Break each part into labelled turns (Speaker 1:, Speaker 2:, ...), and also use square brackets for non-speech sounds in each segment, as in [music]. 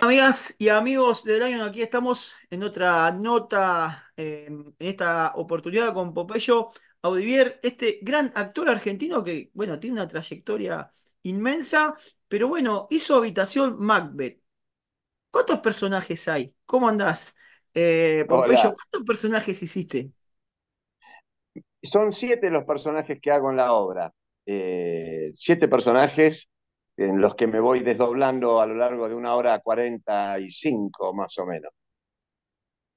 Speaker 1: Amigas y amigos de año aquí estamos en otra nota, em, en esta oportunidad con Popeyo Audivier, este gran actor argentino que, bueno, tiene una trayectoria inmensa, pero bueno, hizo Habitación Macbeth. ¿Cuántos personajes hay? ¿Cómo andás, eh, ¿Cuántos personajes hiciste?
Speaker 2: Son siete los personajes que hago en la obra. Eh, siete personajes en los que me voy desdoblando a lo largo de una hora 45 más o menos.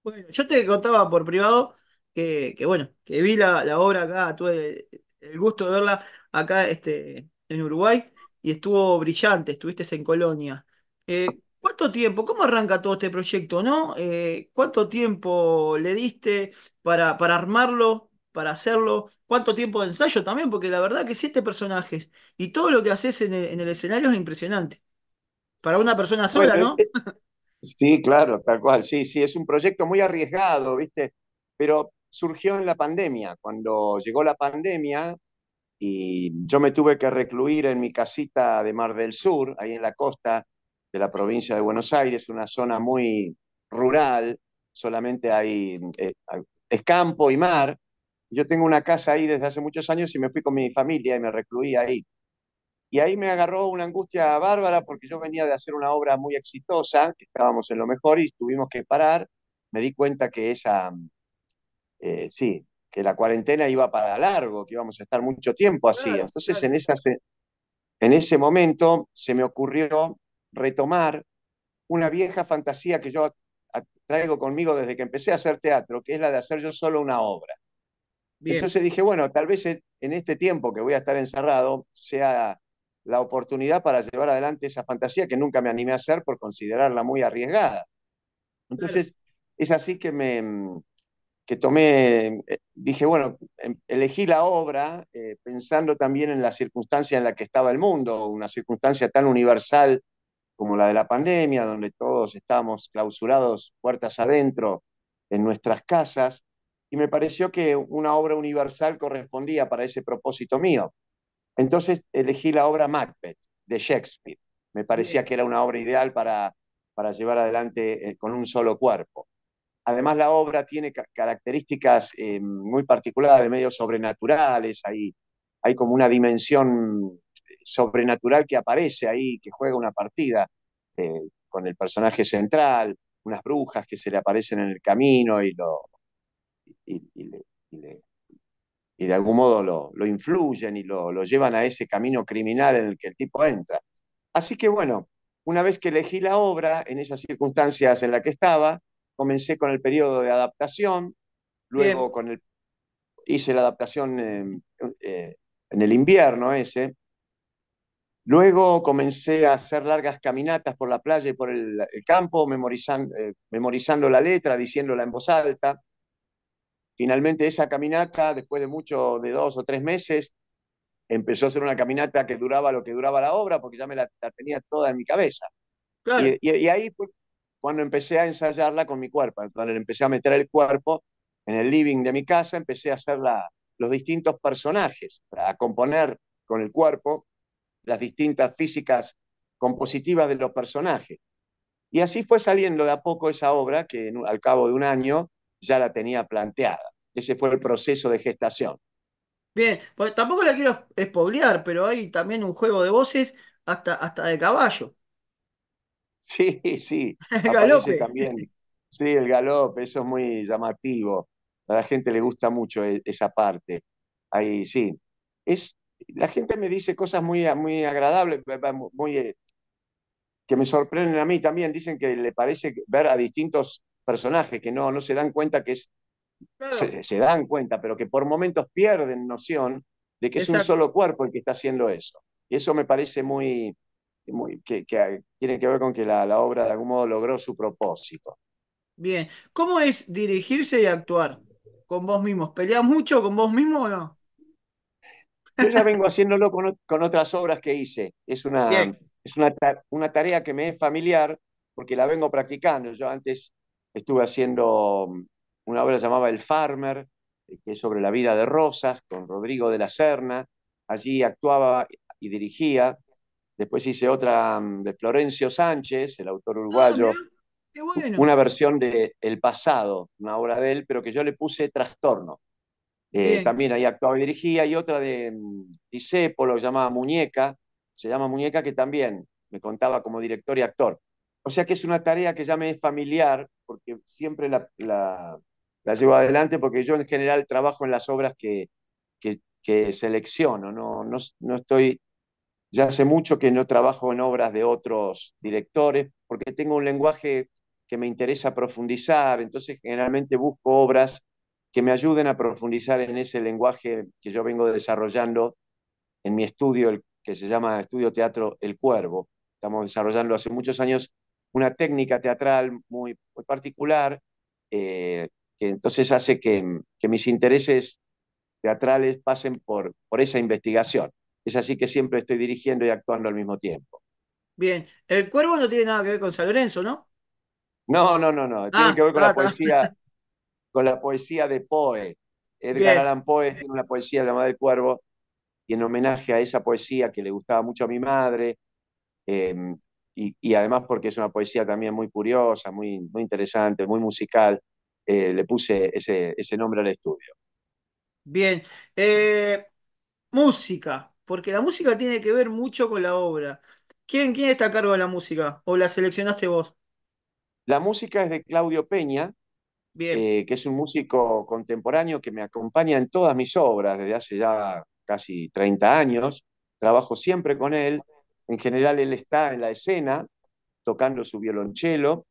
Speaker 1: Bueno, yo te contaba por privado que, bueno, que vi la, obra acá, tuve el gusto de verla acá este, en Uruguay y estuvo brillante, estuviste en Colonia. Eh, ¿Cuánto tiempo? ¿Cómo arranca todo este proyecto? ¿No? Eh, ¿Cuánto tiempo le diste para, para armarlo? para hacerlo, cuánto tiempo de ensayo también, porque la verdad que siete personajes y todo lo que haces en el, escenario es impresionante. Para una persona sola, ¿no?
Speaker 2: Sí, claro, tal cual, sí, sí, es un proyecto muy arriesgado, ¿viste? Pero surgió en la pandemia, cuando llegó la pandemia y yo me tuve que recluir en mi casita de Mar del Sur, ahí en la costa de la provincia de Buenos Aires, una zona muy rural, solamente hay, eh, es campo y mar, yo tengo una casa ahí desde hace muchos años y me fui con mi familia y me recluí ahí. Y ahí me agarró una angustia bárbara porque yo venía de hacer una obra muy exitosa, que estábamos en lo mejor y tuvimos que parar. Me di cuenta que esa, eh, sí, que la cuarentena iba para largo, que íbamos a estar mucho tiempo así. Entonces en, esa, en ese momento se me ocurrió retomar una vieja fantasía que yo traigo conmigo desde que empecé a hacer teatro, que es la de hacer yo solo una obra. Bien. Entonces dije, bueno, tal vez en este tiempo que voy a estar encerrado sea la oportunidad para llevar adelante esa fantasía que nunca me animé a hacer por considerarla muy arriesgada. Entonces, es así que me mm, que tomé, eh, dije, bueno, em, elegí la obra eh, pensando también en la circunstancia en la que estaba el mundo, una circunstancia tan universal como la de la pandemia, donde todos estábamos clausurados puertas adentro en nuestras casas, y me pareció que una obra universal correspondía para ese propósito mío. Entonces elegí la obra Macbeth de Shakespeare. Me parecía que era una obra ideal para, para llevar adelante eh, con un solo cuerpo. Además, la obra tiene características eh, muy particulares, de medios sobrenaturales, hay, hay como una dimensión eh, sobrenatural que aparece ahí, que juega una partida con el personaje central, unas brujas que se le aparecen en el camino y lo, y, de algún modo lo, lo influyen y lo, lo, llevan a ese camino criminal en el que el tipo entra. Así que bueno, una vez que elegí la obra, en esas circunstancias en las que estaba, comencé con el periodo de adaptación, luego con el, hice la adaptación eh, en el invierno ese, Luego comencé a hacer largas caminatas por la playa y por el, campo, memorizando, eh, memorizando, la letra, diciéndola en voz alta. Finalmente esa caminata, después de mucho, de dos o tres meses, empezó a ser una caminata que duraba lo que duraba la obra, porque ya me la, tenía toda en mi cabeza. Y, ahí fue cuando empecé a ensayarla con mi cuerpo, cuando empecé a meter el cuerpo en el living de mi casa, empecé a hacer los distintos personajes, a componer con el cuerpo las distintas físicas compositivas de los personajes. Y así fue saliendo de a poco esa obra, que al cabo de un año ya la tenía planteada. Ese fue el proceso de gestación.
Speaker 1: Bien, pues tampoco la quiero espoblear, pero hay también un juego de voces hasta, hasta de caballo.
Speaker 2: Sí, sí. [laughs] El galope. También. Sí, el galope, eso es muy llamativo. A la gente le gusta mucho e, esa parte. Ahí sí. Es, la gente me dice cosas muy, muy agradables, muy, eh, que me sorprenden a mí también. Dicen que le parece ver a distintos personajes que no, no se dan cuenta que es. Se, dan cuenta, pero que por momentos pierden noción de que es un solo cuerpo el que está haciendo eso. Y eso me parece muy. que, tiene que ver con que la, obra de algún modo logró su propósito.
Speaker 1: Bien. ¿Cómo es dirigirse y actuar con vos mismos? ¿Peleas mucho con vos mismo o no?
Speaker 2: Yo ya vengo haciéndolo con, otras obras que hice. Es, una, es una, una, tarea que me es familiar porque la vengo practicando. Yo antes Estuve haciendo mm, una obra llamada El Farmer, eh, que es sobre la vida de Rosas, con Rodrigo de la Serna. Allí actuaba y dirigía. Después hice otra mm, de Florencio Sánchez, el autor ah, uruguayo. Una versión de El pasado, una obra de él, pero que yo le puse Trastorno. Eh, también ahí actuaba y dirigía. Y otra de mm, Disépolo, llamada Muñeca. Se llama Muñeca, que también me contaba como director y actor. O sea que es una tarea que ya me es familiar, porque siempre la, la, llevo adelante, porque yo en general trabajo en las obras que, selecciono, no, no, no estoy ya hace mucho que no trabajo en obras de otros directores, porque tengo un lenguaje que me interesa profundizar, entonces generalmente busco obras que me ayuden a profundizar en ese lenguaje que yo vengo desarrollando en mi estudio, el, que se llama Estudio Teatro El Cuervo. Estamos desarrollando hace muchos años una técnica teatral muy, muy particular, eh, que entonces hace que, que, mis intereses teatrales pasen por, por esa investigación. Es así que siempre estoy dirigiendo y actuando al mismo tiempo. Bien, el cuervo no tiene nada que ver con San Lorenzo, ¿no? No, no, no, no. Tiene ah, que ver con la poesía, con la poesía de Poe. Edgar Allan Poe tiene una poesía llamada El Cuervo, y en homenaje a esa poesía que le gustaba mucho a mi madre, eh, y, además porque es una poesía también muy curiosa, muy, muy interesante, muy musical, eh, le puse ese, ese, nombre al estudio.
Speaker 1: Bien, eh, música, porque la música tiene que ver mucho con la obra. ¿Quién, ¿Quién está a cargo de la música? ¿O la seleccionaste vos?
Speaker 2: La música es de Claudio Peña, eh, que es un músico contemporáneo que me acompaña en todas mis obras desde hace ya casi 30 años. Trabajo siempre con él en general él está en la escena tocando su violonchelo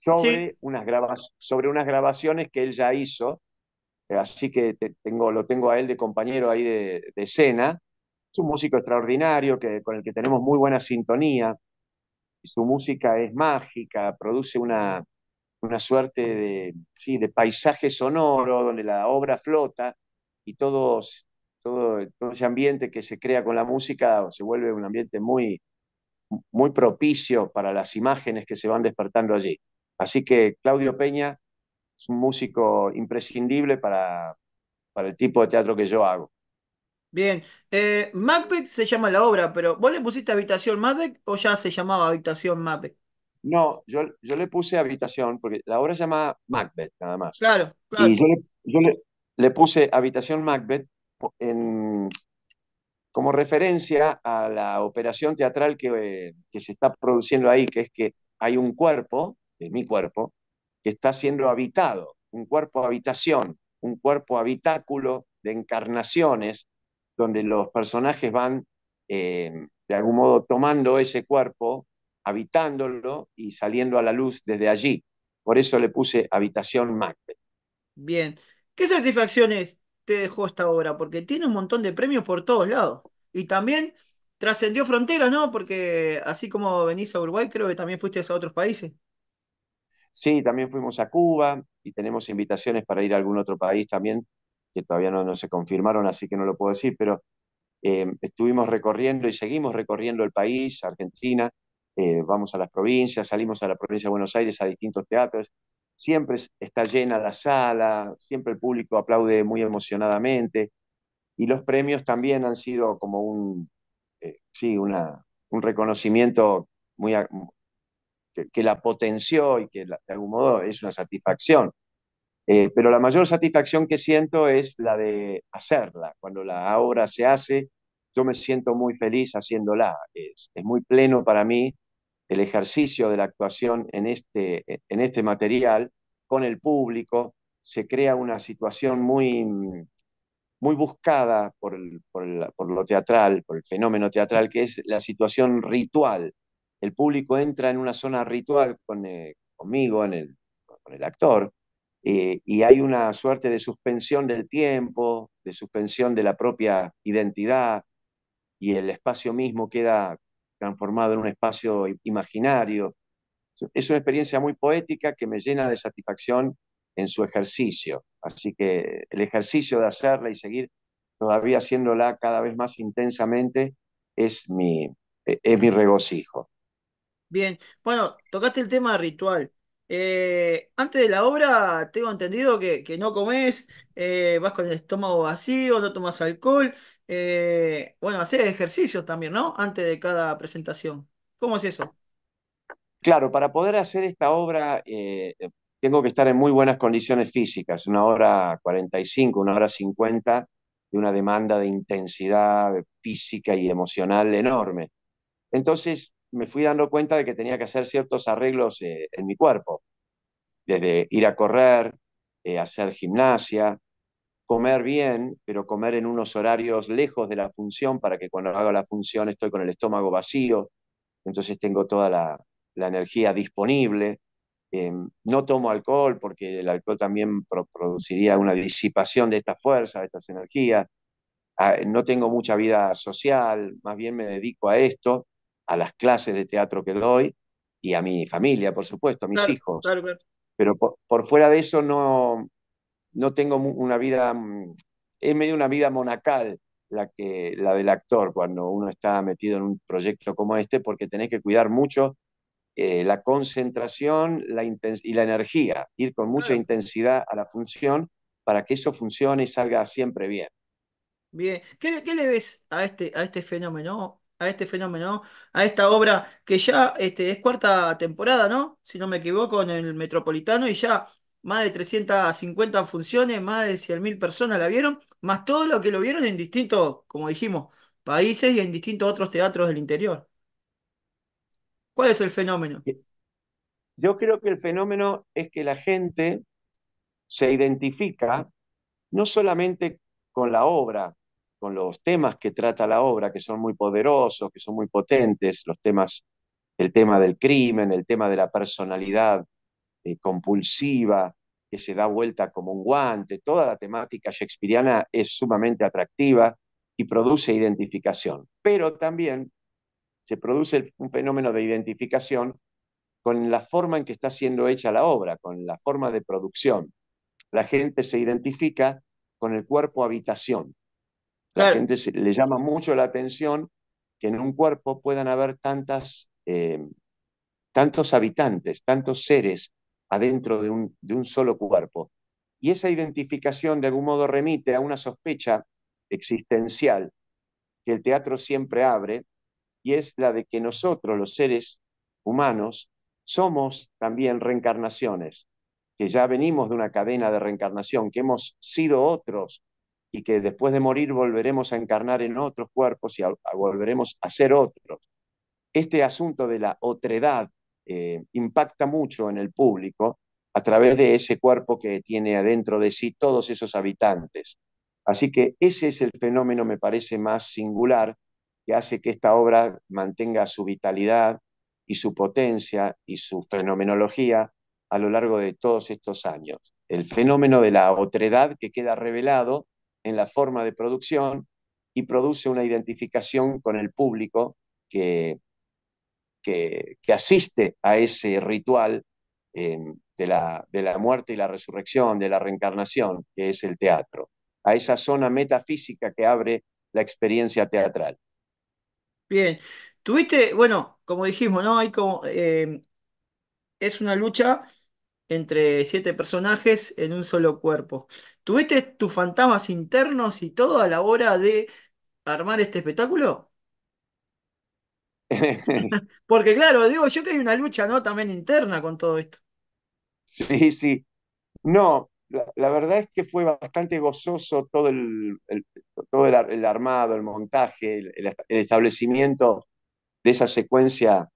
Speaker 2: sobre, unas, grabas, sobre unas grabaciones que él ya hizo, eh, así que tengo, lo tengo a él de compañero ahí de, escena. Es un músico extraordinario que, con el que tenemos muy buena sintonía. Su música es mágica, produce una, una suerte de, de paisaje sonoro donde la obra flota y todos todo, ese ambiente que se crea con la música se vuelve un ambiente muy, muy propicio para las imágenes que se van despertando allí. Así que Claudio Peña es un músico imprescindible para, para el tipo de teatro que yo hago. Bien, eh, Macbeth se llama
Speaker 1: la obra, pero ¿vos le pusiste Habitación Macbeth o ya se llamaba Habitación Macbeth? No, yo, yo
Speaker 2: le puse Habitación, porque la obra se llama Macbeth, nada más. Claro, claro. Y yo, yo le, le puse Habitación Macbeth como referencia a la operación teatral que, se está produciendo ahí, que es que hay un cuerpo, de mi cuerpo, que está siendo habitado, un cuerpo habitación, un cuerpo habitáculo de encarnaciones, donde los personajes van em, de algún modo tomando ese cuerpo, habitándolo y saliendo a la luz desde allí. Por eso le puse habitación Macbeth.
Speaker 1: Bien. ¿Qué satisfacción es te dejó esta obra? Porque tiene un montón de premios por todos lados. Y también trascendió fronteras, ¿no? Porque así como venís a Uruguay, creo que también fuiste a otros países.
Speaker 2: Sí, también fuimos a Cuba y tenemos invitaciones para ir a algún otro país también, que todavía no, no se confirmaron, así que no lo puedo decir, pero eh, estuvimos recorriendo y seguimos recorriendo el país, Argentina, eh, vamos a las provincias, salimos a la provincia de Buenos Aires a distintos teatros, siempre está llena la sala, siempre el público aplaude muy emocionadamente y los premios también han sido como un, eh, sí, un reconocimiento muy, que, la potenció y que de algún modo es una satisfacción. Eh, pero la mayor satisfacción que siento es la de hacerla. Cuando la obra se hace, yo me siento muy feliz haciéndola. es muy pleno para mí el ejercicio de la actuación en este, en este material con el público, se crea una situación muy, muy buscada por, por, lo teatral, por el fenómeno teatral, que es la situación ritual. El público entra en una zona ritual con, eh, conmigo, el, con el actor, eh, y hay una suerte de suspensión del tiempo, de suspensión de la propia identidad, y el espacio mismo queda transformado en un espacio imaginario. Es una experiencia muy poética que me llena de satisfacción en su ejercicio. Así que el ejercicio de hacerla y seguir todavía haciéndola cada vez más intensamente es mi, e-, es mi regocijo. Bien, bueno, tocaste el tema ritual.
Speaker 1: Eh, antes de la obra, tengo entendido que, que no comes, eh, vas con el estómago vacío, no tomas alcohol. Eh, bueno, hacer ejercicios también, ¿no? Antes de cada presentación. ¿Cómo es eso?
Speaker 2: Claro, para poder hacer esta obra eh, eh, tengo que estar en muy buenas condiciones físicas, una hora 45, una hora 50, de una demanda de intensidad física y emocional enorme. Entonces me fui dando cuenta de que tenía que hacer ciertos arreglos en mi cuerpo, desde ir a correr, hacer gimnasia, comer bien, pero comer en unos horarios lejos de la función para que cuando haga la función estoy con el estómago vacío, entonces tengo toda la, energía disponible. Em, no tomo alcohol porque el alcohol también produciría una disipación de esta fuerza, de estas energías. Ah, no tengo mucha vida social, más bien me dedico a esto, a las clases de teatro que doy y a mi familia, por supuesto, a mis hijos. Pero por, fuera de eso no, no tengo una vida, mm, es medio una vida monacal la, que, la del actor cuando uno está metido en un proyecto como este, porque tenés que cuidar mucho eh, la concentración la y la energía, ir con mucha intensidad a la función para que eso funcione y salga siempre bien.
Speaker 1: Bien, ¿qué, le ves a este, a este fenómeno? a este fenómeno, a esta obra que ya este, es cuarta temporada, ¿no? Si no me equivoco, en el Metropolitano y ya más de 350 funciones, más de 100.000 personas la vieron, más todo lo que lo vieron en distintos, como dijimos, países y en distintos otros
Speaker 2: teatros del interior. ¿Cuál es el fenómeno? Eh, yo creo que el fenómeno es que la gente se identifica no solamente con la obra, con los temas que trata la obra, que son muy poderosos, que son muy potentes, los temas, el tema del crimen, el tema de la personalidad eh, compulsiva, que se da vuelta como un guante, toda la temática shakespeariana es sumamente atractiva y produce identificación. Pero también se produce un fenómeno de identificación con la forma en que está siendo hecha la obra, con la forma de producción. La gente se identifica con el cuerpo habitación. La gente le llama mucho la atención que en un cuerpo puedan haber tantas, eh, tantos habitantes, tantos seres adentro de un, de un solo cuerpo. Y esa identificación de algún modo remite a una sospecha existencial que el teatro siempre abre, y es la de que nosotros, los seres humanos, somos también reencarnaciones, que ya venimos de una cadena de reencarnación, que hemos sido otros y que después de morir volveremos a encarnar en otros cuerpos y volveremos a ser otros. Este asunto de la otredad eh, impacta mucho en el público a través de ese cuerpo que tiene adentro de sí todos esos habitantes. Así que ese es el fenómeno, me parece, más singular que hace que esta obra mantenga su vitalidad y su potencia y su fenomenología a lo largo de todos estos años. El fenómeno de la otredad que queda revelado en la forma de producción y produce una identificación con el público que que, asiste a ese ritual eh, de, la, de la muerte y la resurrección, de la reencarnación, que es el teatro, a esa zona metafísica que abre la experiencia teatral.
Speaker 1: Bien, tuviste, bueno, como dijimos, ¿no? Hay como, eh, es una lucha entre siete personajes en un solo cuerpo. ¿Tuviste tus fantasmas internos y todo a la hora de armar este espectáculo?
Speaker 2: [laughs]
Speaker 1: Porque claro, digo yo que hay una lucha ¿no? también interna con todo esto.
Speaker 2: Sí, sí. No, la, verdad es que fue bastante gozoso todo el, todo el, armado, el montaje, el, establecimiento de esa secuencia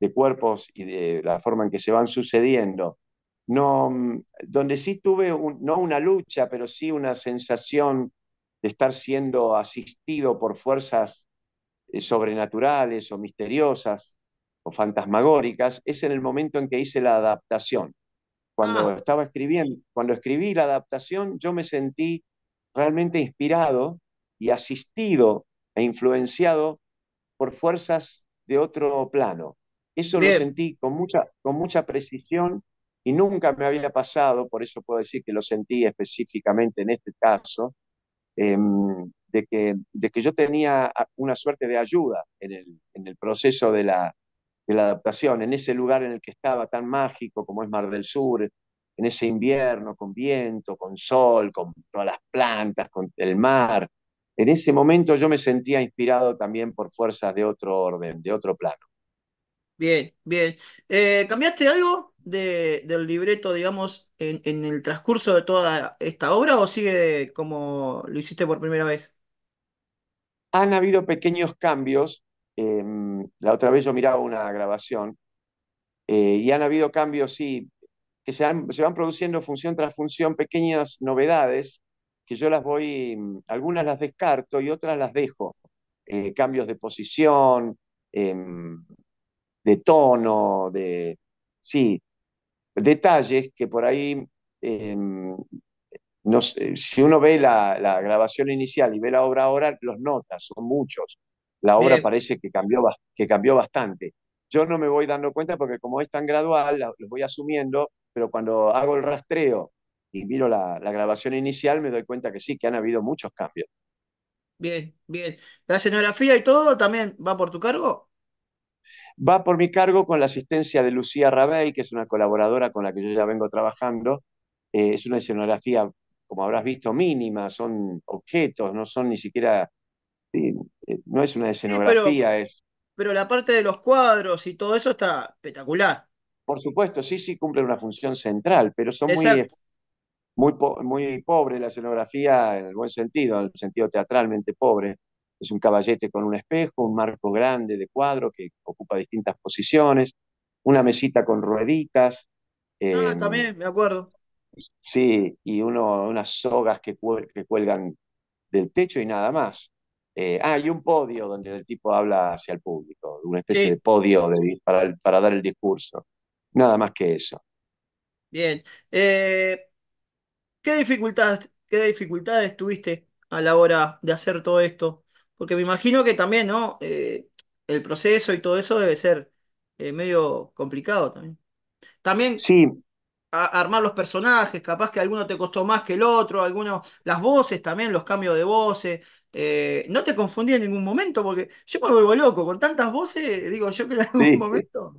Speaker 2: de cuerpos y de la forma en que se van sucediendo. No, mm, donde sí tuve, no una lucha, pero sí una sensación de estar siendo asistido por fuerzas eh, sobrenaturales o misteriosas o fantasmagóricas, es en el momento en que hice la adaptación. Cuando ah. estaba escribiendo, cuando escribí la adaptación, yo me sentí realmente inspirado y asistido e influenciado por fuerzas de otro plano. Eso lo sentí con mucha, con mucha precisión y nunca me había pasado, por eso puedo decir que lo sentí específicamente en este caso, em, de que, de que yo tenía ah, una suerte de ayuda en el, proceso de la, adaptación, en ese lugar en el que estaba tan mágico como es Mar del Sur, en ese invierno con viento, con sol, con todas las plantas, con el mar. En ese momento yo me sentía inspirado también por fuerzas de otro orden, de otro plano.
Speaker 1: Bien, bien. Eh, ¿Cambiaste algo del libreto, digamos, en, en el transcurso de toda esta obra o sigue
Speaker 2: como lo hiciste por primera vez? Han habido pequeños cambios. Em, la otra vez yo miraba una grabación eh, y han habido cambios, sí, que se, se van produciendo función tras función, pequeñas novedades que yo las voy, algunas las descarto y otras las dejo. Eh, cambios de posición, em, de tono, de, sí, detalles que por ahí em, no si uno ve la, grabación inicial y ve la obra ahora, los notas son muchos. La obra parece que cambió, que cambió bastante. Yo no me voy dando cuenta porque como es tan gradual, los voy asumiendo, pero cuando hago el rastreo y miro la, grabación inicial, me doy cuenta que sí, que han habido muchos cambios.
Speaker 1: Bien, bien. ¿La escenografía y todo también va por tu
Speaker 2: cargo? Va por mi cargo con la asistencia de Lucía Rabey, que es una colaboradora con la que yo ya vengo trabajando. Eh, es una escenografía como habrás visto, mínimas, son objetos, no son ni siquiera, eh, no es una escenografía. pero, es... pero la parte de los cuadros y todo eso está espectacular. Por supuesto, sí, sí cumple una función central, pero son muy, muy, pobre la escenografía en el buen sentido, en el sentido teatralmente pobre. Es un caballete con un espejo, un marco grande de cuadro que ocupa distintas posiciones, una mesita con rueditas. Eh,
Speaker 1: también, me acuerdo.
Speaker 2: Sí, y uno, unas sogas que, cuelgan del techo y nada más. Eh, ah, y un podio donde el tipo habla hacia el público, una especie de podio para, para dar el discurso. Nada más que eso.
Speaker 1: Bien. Eh, ¿qué, dificultades, ¿Qué dificultades tuviste a la hora de hacer todo esto? Porque me imagino que también, ¿no? Eh, el proceso y todo eso debe ser medio complicado también. También. Sí armar los personajes, capaz que alguno te costó más que el otro, algunos las voces también, los cambios de voces. Eh, no te confundí en ningún momento, porque yo me vuelvo loco, con
Speaker 2: tantas voces, digo, yo
Speaker 1: que en algún momento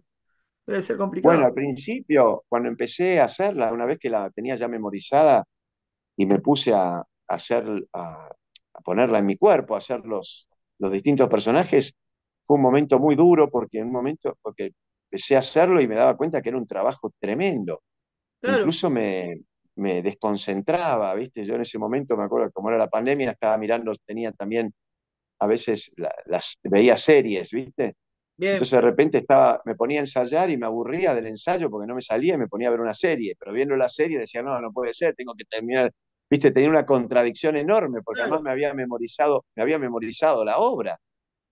Speaker 2: debe ser complicado. Bueno, al principio, cuando empecé a hacerla, una vez que la tenía ya memorizada y me puse a, hacer, a, ponerla en mi cuerpo, a hacer los, los distintos personajes, fue un momento muy duro porque en un momento, porque empecé a hacerlo y me daba cuenta que era un trabajo tremendo Incluso me, me, desconcentraba, ¿viste? Yo en ese momento, me acuerdo, como era la pandemia, estaba mirando, tenía también, a veces las veía series, ¿viste? Entonces de repente estaba, me ponía a ensayar y me aburría del ensayo porque no me salía y me ponía a ver una serie, pero viendo la serie decía, no, no puede ser, tengo que terminar, viste, tenía una contradicción enorme porque además me había memorizado, me había memorizado la obra.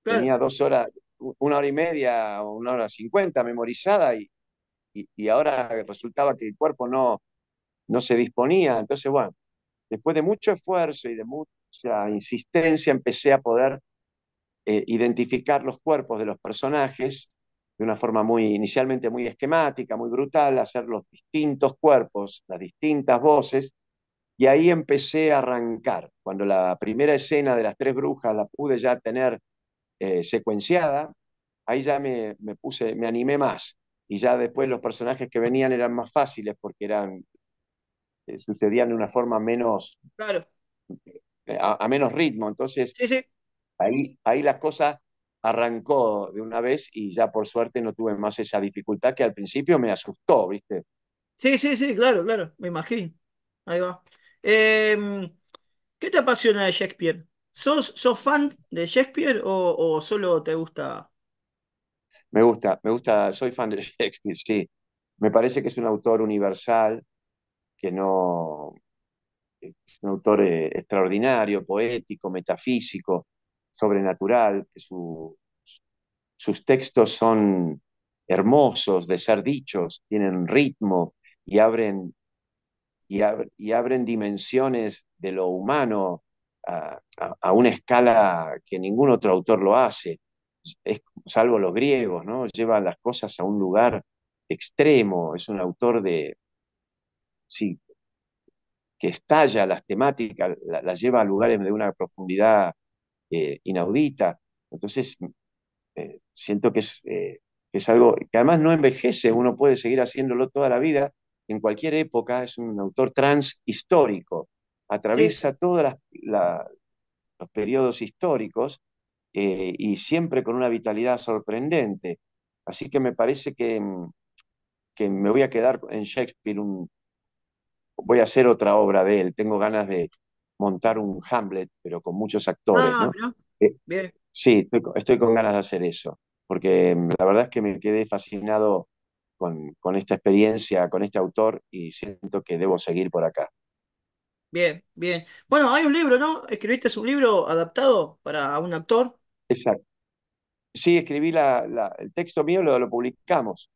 Speaker 2: Tenía dos horas, una hora y media, una hora cincuenta memorizada y, y, ahora resultaba que el cuerpo no, no se disponía. Entonces, bueno, después de mucho esfuerzo y de mucha insistencia, empecé a poder eh, identificar los cuerpos de los personajes de una forma muy inicialmente muy esquemática, muy brutal, hacer los distintos cuerpos, las distintas voces, y ahí empecé a arrancar. Cuando la primera escena de las tres brujas la pude ya tener eh, secuenciada, ahí ya me, puse, me animé más y ya después los personajes que venían eran más fáciles porque eran eh, sucedían de una forma menos claro. Eh, a, menos ritmo entonces ahí ahí las cosas arrancó de una vez y ya por suerte no tuve más esa dificultad que al principio me asustó viste
Speaker 1: sí sí sí claro claro me imagino ahí va em, qué te apasiona de Shakespeare ¿Sos, sos fan de Shakespeare o solo te gusta
Speaker 2: me gusta, me gusta, soy fan de [laughs] Shakespeare, sí. Me parece que es un autor universal, que no. Eh, es un autor eh, extraordinario, poético, metafísico, sobrenatural, que sus textos son hermosos de ser dichos, tienen ritmo y abren, y, abren dimensiones de lo humano a una escala que ningún otro autor lo hace salvo los griegos, ¿no? Lleva las cosas a un lugar extremo, es un autor de, sí, que estalla las temáticas, las lleva a lugares de una profundidad eh, inaudita. Entonces, eh, siento eh, que es, algo que además no envejece, uno puede seguir haciéndolo toda la vida, en cualquier época, es un autor transhistórico, atraviesa todos los periodos históricos eh, y siempre con una vitalidad sorprendente. Así que me parece que, mm, que me voy a quedar en Shakespeare, voy a hacer otra obra de él. Tengo ganas de montar un Hamlet, pero con muchos actores. Ah, eh, sí, estoy, con ganas de hacer eso, porque mm, la verdad es que me quedé fascinado con, con esta experiencia, con este autor, y siento que debo seguir por acá.
Speaker 1: Bien, bien. Bueno, hay un
Speaker 2: libro, ¿no? Escribiste un libro adaptado para un actor. Sí, escribí la, el texto mío, lo, lo publicamos.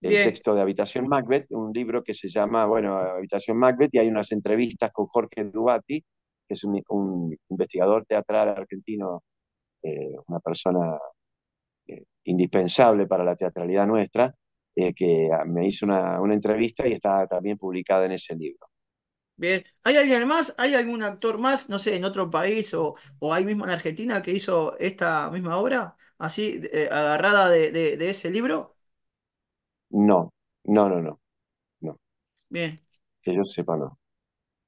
Speaker 2: El texto de Habitación Macbeth, un libro que se llama, bueno, Habitación Macbeth, y hay unas entrevistas con Jorge Dubati, que es un, investigador teatral argentino, eh, una persona eh, indispensable para la teatralidad nuestra, eh, que ah, me hizo una, una entrevista y está también publicada en ese libro.
Speaker 1: Bien, ¿hay alguien más? ¿Hay algún actor más, no sé, en otro país o, o ahí mismo en Argentina que hizo esta misma obra, así, eh, agarrada de, ese libro?
Speaker 2: No, no, no, no, Bien. Que yo sepa, no.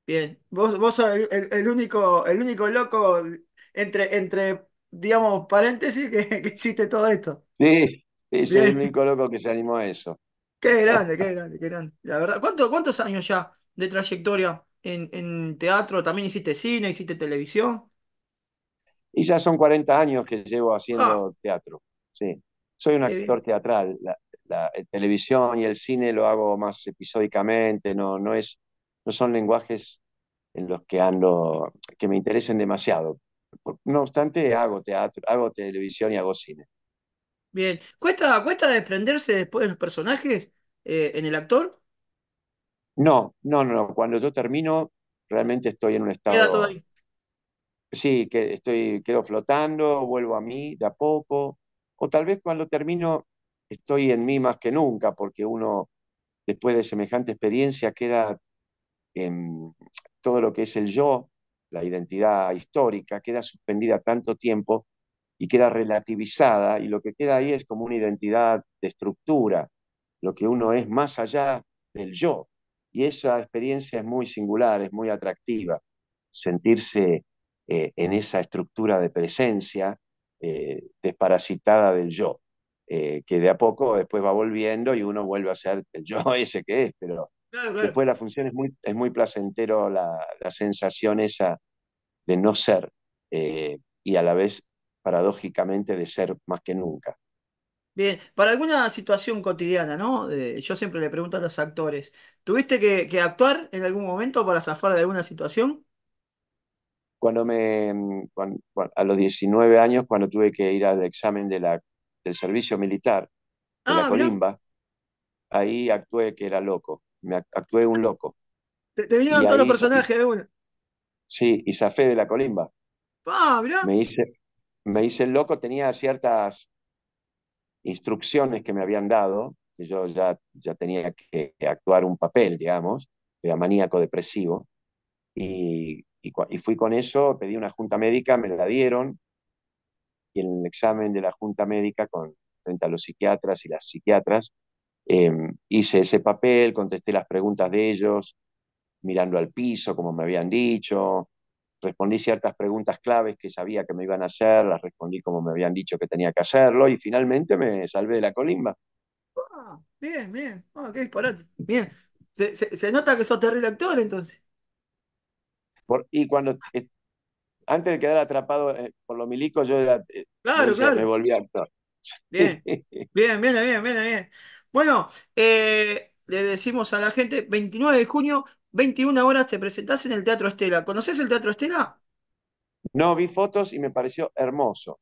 Speaker 1: Bien, vos, vos sos el, único, el único loco entre, entre digamos, paréntesis que, [laughs] que hiciste todo esto.
Speaker 2: Sí, sí soy el único loco que se animó a eso.
Speaker 1: Qué grande, qué grande, qué grande. La verdad, ¿cuánto, ¿cuántos años ya? de trayectoria en, teatro? ¿También hiciste cine, hiciste
Speaker 2: televisión? Y ya son 40 años que llevo haciendo ah. teatro, sí. Soy un actor teatral. La, eh, televisión y el cine lo hago más episódicamente, no, no, es, no son lenguajes en los que ando, que me interesen demasiado. No obstante, hago teatro, hago televisión y hago cine.
Speaker 1: Bien. ¿Cuesta, cuesta desprenderse después de los personajes eh, en el actor?
Speaker 2: No, no, no, cuando yo termino realmente estoy en un estado... Queda todo ahí. Sí, que estoy, quedo flotando, vuelvo a mí de a poco, o tal vez cuando termino estoy en mí más que nunca, porque uno después de semejante experiencia queda en todo lo que es el yo, la identidad histórica, queda suspendida tanto tiempo y queda relativizada, y lo que queda ahí es como una identidad de estructura, lo que uno es más allá del yo, y esa experiencia es muy singular, es muy atractiva, sentirse eh, en esa estructura de presencia eh, desparasitada del yo, eh, que de a poco después va volviendo y uno vuelve a ser el yo [laughs] ese que es, pero después la función es muy, es muy placentero la, la sensación esa de no ser y a la vez paradójicamente de ser más que nunca.
Speaker 1: Bien, para alguna situación cotidiana, ¿no? yo siempre le pregunto a los actores, ¿tuviste que, actuar en algún momento para zafar de alguna situación?
Speaker 2: Cuando me, mm, a los 19 años, cuando tuve que ir al examen del servicio militar, de la ah, colimba, ahí actué que era loco, me actué un loco.
Speaker 1: te, vinieron todos los personajes
Speaker 2: de una. sí, y zafé de la colimba.
Speaker 1: Ah, me
Speaker 2: hice, me hice el loco, tenía ciertas instrucciones que me habían dado, que yo ya, ya tenía que actuar un papel, digamos, era maníaco depresivo, y, y, fui con eso, pedí una junta médica, me la dieron, y en el examen de la junta médica con, frente a los psiquiatras y las psiquiatras, em, hice ese papel, contesté las preguntas de ellos, mirando al piso, como me habían dicho, respondí ciertas preguntas claves que sabía que me iban a hacer, las respondí como me habían dicho que tenía que hacerlo y finalmente me salvé de la colimba.
Speaker 1: Ah, bien, bien, ah, qué disparate. Bien, se, nota que sos terrible actor entonces.
Speaker 2: y cuando, antes de quedar atrapado eh, por los milicos, yo era, eh, claro, claro. me volví actor. Bien, [laughs] bien,
Speaker 1: bien, bien, bien, bien. Bueno, eh, le decimos a la gente, 29 de junio, 21 horas te presentás en el Teatro Estela. ¿Conoces el Teatro Estela?
Speaker 2: No, vi fotos y me pareció hermoso.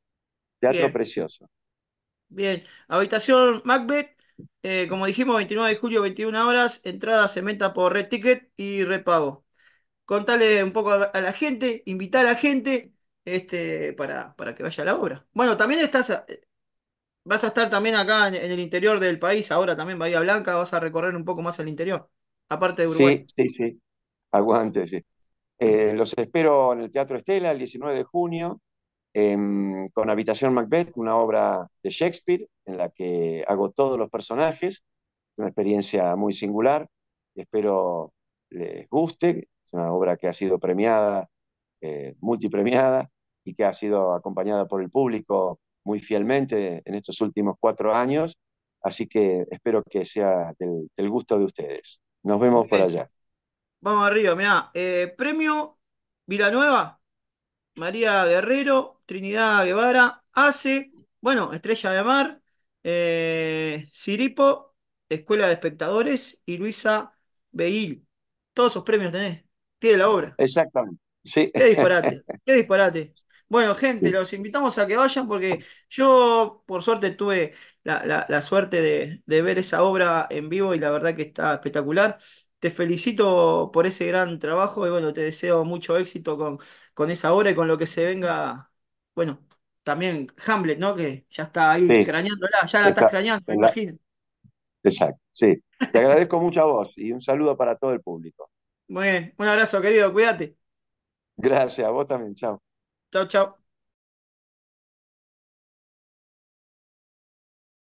Speaker 2: Teatro precioso.
Speaker 1: Bien, habitación Macbeth, eh, como dijimos, 29 de julio, 21 horas, entrada se meta por Red Ticket y Red Pago. Contale un poco a la gente, invitar a la gente este, para, para que vaya a la obra. Bueno, también estás, eh, vas a estar también acá en el interior del país, ahora también Bahía Blanca, vas a recorrer un poco más el interior
Speaker 2: aparte de Sí, sí, sí. Aguante, sí. Eh, los espero en el Teatro Estela el 19 de junio em, con Habitación Macbeth, una obra de Shakespeare en la que hago todos los personajes. Una experiencia muy singular. Espero les guste. Es una obra que ha sido premiada, eh, multipremiada y que ha sido acompañada por el público muy fielmente en estos últimos cuatro años. Así que espero que sea del, del gusto de ustedes. Nos vemos por allá.
Speaker 1: Vamos arriba, mirá. Eh, premio Vilanueva, María Guerrero, Trinidad Guevara, ACE, bueno, Estrella de Mar, eh, Siripo, Escuela de Espectadores y Luisa Beil. Todos esos premios tenés. Tiene la obra.
Speaker 2: Exactamente. Sí. Qué disparate,
Speaker 1: qué disparate. Bueno, [laughs] gente, los invitamos a que vayan porque yo, por suerte, tuve la, suerte de, ver esa obra en vivo y la verdad que está espectacular. Te felicito por ese gran trabajo y bueno, te deseo mucho éxito con, con esa obra y con lo que se venga, bueno, también Hamlet, ¿no? Que ya está ahí sí. ya la estás craneando, me
Speaker 2: Exacto, sí. Te agradezco mucho a vos y un saludo para todo el público.
Speaker 1: Muy bien, un abrazo querido, cuídate.
Speaker 2: Gracias, a vos también, chao.
Speaker 1: Chao, chao.